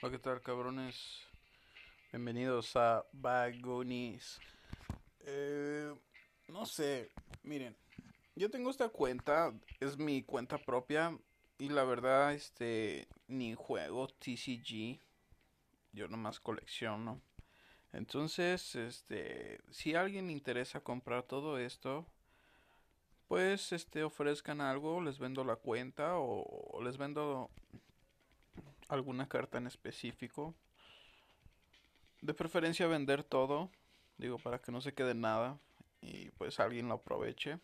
¿qué tal, cabrones? Bienvenidos a Vagonis Eh, no sé, miren, yo tengo esta cuenta, es mi cuenta propia y la verdad, este, ni juego TCG, yo nomás colecciono. Entonces, este, si alguien interesa comprar todo esto, pues, este, ofrezcan algo, les vendo la cuenta o les vendo alguna carta en específico. De preferencia vender todo, digo, para que no se quede nada y pues alguien lo aproveche.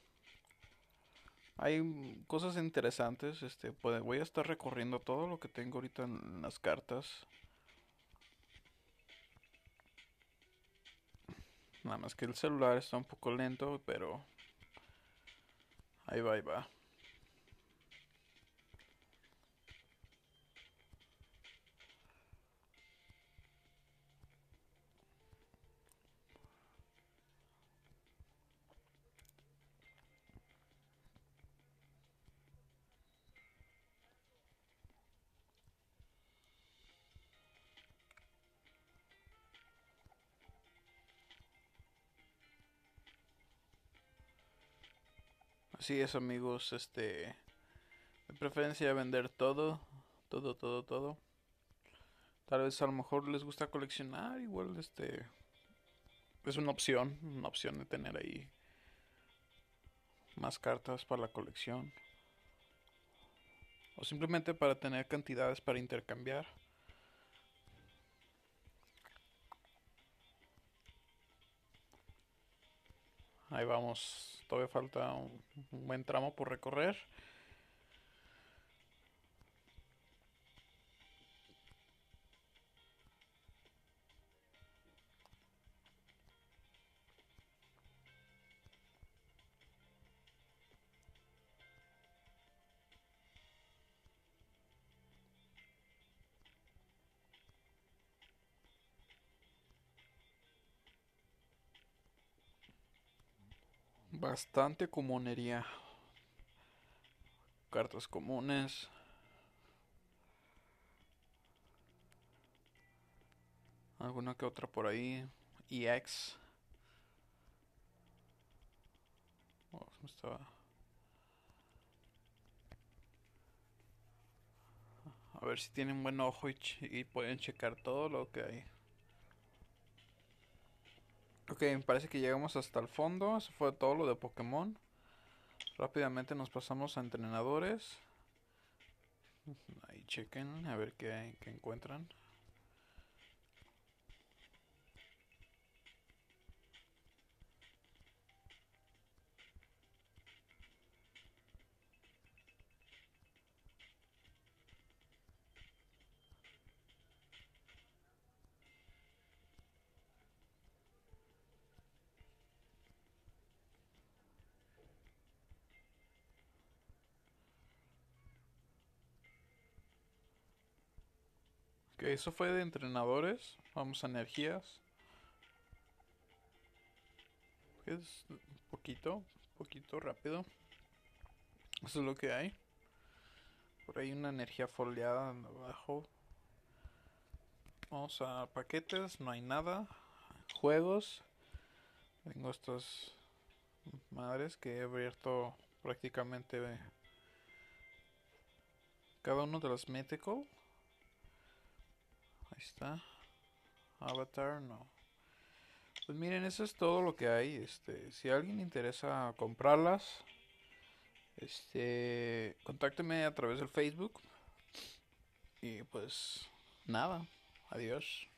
Hay cosas interesantes, este, pues, voy a estar recorriendo todo lo que tengo ahorita en las cartas. Nada más que el celular está un poco lento, pero ahí va, ahí va. Así es amigos, este... De preferencia vender todo, todo, todo, todo. Tal vez a lo mejor les gusta coleccionar, igual este... Es una opción, una opción de tener ahí más cartas para la colección. O simplemente para tener cantidades para intercambiar. Ahí vamos, todavía falta un, buen tramo por recorrer. Bastante comunería. Cartas comunes. Alguna que otra por ahí. EX. Oh, A ver si tienen buen ojo y, y pueden checar todo lo que hay. Ok, me parece que llegamos hasta el fondo. Eso fue todo lo de Pokémon. Rápidamente nos pasamos a entrenadores. Ahí chequen a ver qué, qué encuentran. Que eso fue de entrenadores. Vamos a energías. Es poquito, poquito rápido. Eso es lo que hay. Por ahí una energía foliada abajo. Vamos a paquetes, no hay nada. Juegos. Tengo estas madres que he abierto prácticamente eh, cada uno de los mético Ahí está. Avatar, no. Pues miren, eso es todo lo que hay. Este, si a alguien interesa comprarlas, este, contácteme a través del Facebook. Y pues nada, adiós.